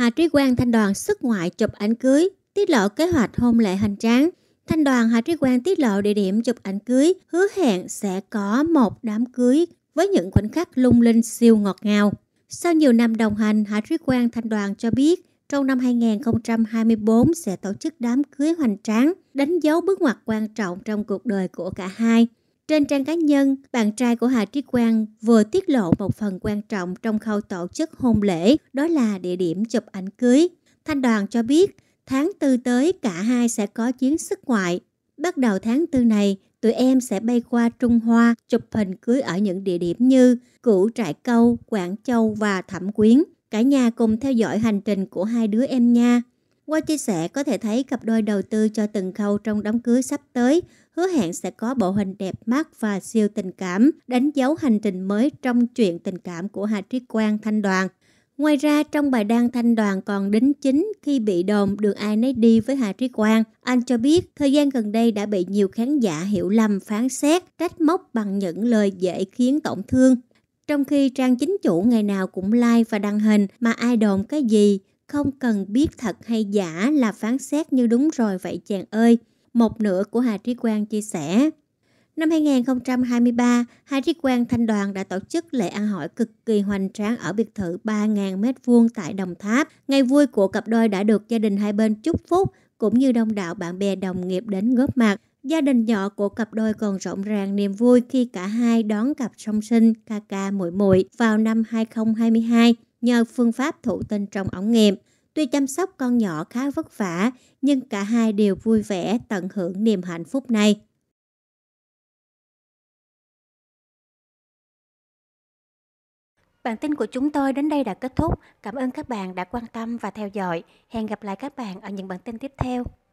Hà Trí Quang thanh đoàn xuất ngoại chụp ảnh cưới, tiết lộ kế hoạch hôn lễ hành tráng. Thanh đoàn Hà Trí Quang tiết lộ địa điểm chụp ảnh cưới, hứa hẹn sẽ có một đám cưới với những khoảnh khắc lung linh siêu ngọt ngào. Sau nhiều năm đồng hành, Hà Trí Quang Thanh đoàn cho biết trong năm 2024 sẽ tổ chức đám cưới hoành tráng, đánh dấu bước ngoặt quan trọng trong cuộc đời của cả hai. Trên trang cá nhân, bạn trai của Hà Trí Quang vừa tiết lộ một phần quan trọng trong khâu tổ chức hôn lễ, đó là địa điểm chụp ảnh cưới. Thanh đoàn cho biết, tháng tư tới cả hai sẽ có chuyến xuất ngoại. Bắt đầu tháng tư này, tụi em sẽ bay qua Trung Hoa chụp hình cưới ở những địa điểm như Cửu Trại Câu, Quảng Châu và Thẩm Quyến. Cả nhà cùng theo dõi hành trình của hai đứa em nha. Qua chia sẻ có thể thấy cặp đôi đầu tư cho từng khâu trong đám cưới sắp tới, hứa hẹn sẽ có bộ hình đẹp mắt và siêu tình cảm, đánh dấu hành trình mới trong chuyện tình cảm của Hà Trí Quang Thanh Đoàn. Ngoài ra, trong bài đăng Thanh Đoàn còn đính chính khi bị đồn đường ai nấy đi với Hà Trí Quang. Anh cho biết, thời gian gần đây đã bị nhiều khán giả hiểu lầm phán xét, trách móc bằng những lời dễ khiến tổn thương. Trong khi trang chính chủ ngày nào cũng like và đăng hình mà ai đồn cái gì, không cần biết thật hay giả là phán xét như đúng rồi vậy chàng ơi, một nửa của Hà Trí Quang chia sẻ. Năm 2023, Hà Trí Quang Thanh Đoàn đã tổ chức lễ ăn hỏi cực kỳ hoành tráng ở biệt thự 3.000m2 tại Đồng Tháp. Ngày vui của cặp đôi đã được gia đình hai bên chúc phúc, cũng như đông đảo bạn bè đồng nghiệp đến góp mặt. Gia đình nhỏ của cặp đôi còn rộn ràng niềm vui khi cả hai đón cặp song sinh Kaka ca muội muội vào năm 2022 nhờ phương pháp thụ tinh trong ống nghiệm. Tuy chăm sóc con nhỏ khá vất vả, nhưng cả hai đều vui vẻ tận hưởng niềm hạnh phúc này. Bản tin của chúng tôi đến đây đã kết thúc. Cảm ơn các bạn đã quan tâm và theo dõi. Hẹn gặp lại các bạn ở những bản tin tiếp theo.